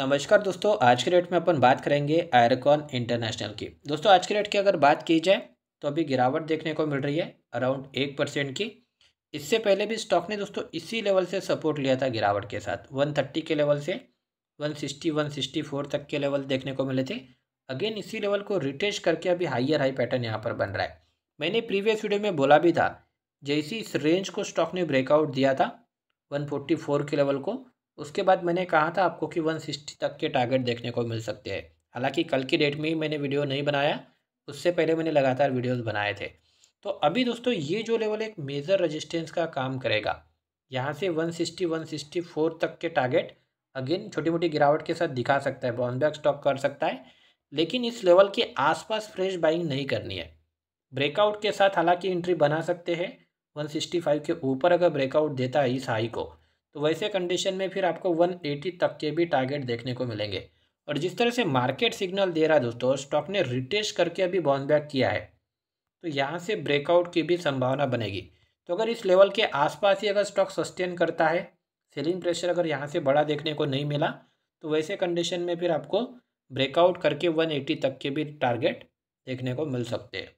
नमस्कार दोस्तों आज के रेट में अपन बात करेंगे आयरकॉन इंटरनेशनल की दोस्तों आज के रेट की अगर बात की जाए तो अभी गिरावट देखने को मिल रही है अराउंड एक परसेंट की इससे पहले भी स्टॉक ने दोस्तों इसी लेवल से सपोर्ट लिया था गिरावट के साथ वन थर्टी के लेवल से one sixty one sixty four तक के लेवल देखने को मिले थे अगेन इसी लेवल को रिटेस्ट करके अभी हाइयर हाई पैटर्न यहाँ पर बन रहा है मैंने प्रीवियस वीडियो में बोला भी था जैसी इस रेंज को स्टॉक ने ब्रेकआउट दिया था वन फोर्टी फोर के लेवल को उसके बाद मैंने कहा था आपको कि वन सिक्सटी तक के टारगेट देखने को मिल सकते हैं हालांकि कल की डेट में ही मैंने वीडियो नहीं बनाया उससे पहले मैंने लगातार वीडियोस बनाए थे तो अभी दोस्तों ये जो लेवल एक मेजर रेजिस्टेंस का काम करेगा यहाँ से सिक्सटी फोर तक के टारगेट अगेन छोटी मोटी गिरावट के साथ दिखा सकता है बॉन्बैक स्टॉक कर सकता है लेकिन इस लेवल के आसपास फ्रेश बाइंग नहीं करनी है ब्रेकआउट के साथ हालांकि एंट्री बना सकते हैं 165 के ऊपर अगर ब्रेकआउट देता है इस हाई को तो वैसे कंडीशन में फिर आपको 180 तक के भी टारगेट देखने को मिलेंगे और जिस तरह से मार्केट सिग्नल दे रहा है दोस्तों स्टॉक ने रिटेस्ट करके अभी बाउंडबैक बैक किया है तो यहाँ से ब्रेकआउट की भी संभावना बनेगी तो अगर इस लेवल के आसपास ही अगर स्टॉक सस्टेन करता है सेलिंग प्रेशर अगर यहाँ से बड़ा देखने को नहीं मिला तो वैसे कंडीशन में फिर आपको ब्रेकआउट करके 180 तक के भी टारगेट देखने को मिल सकते हैं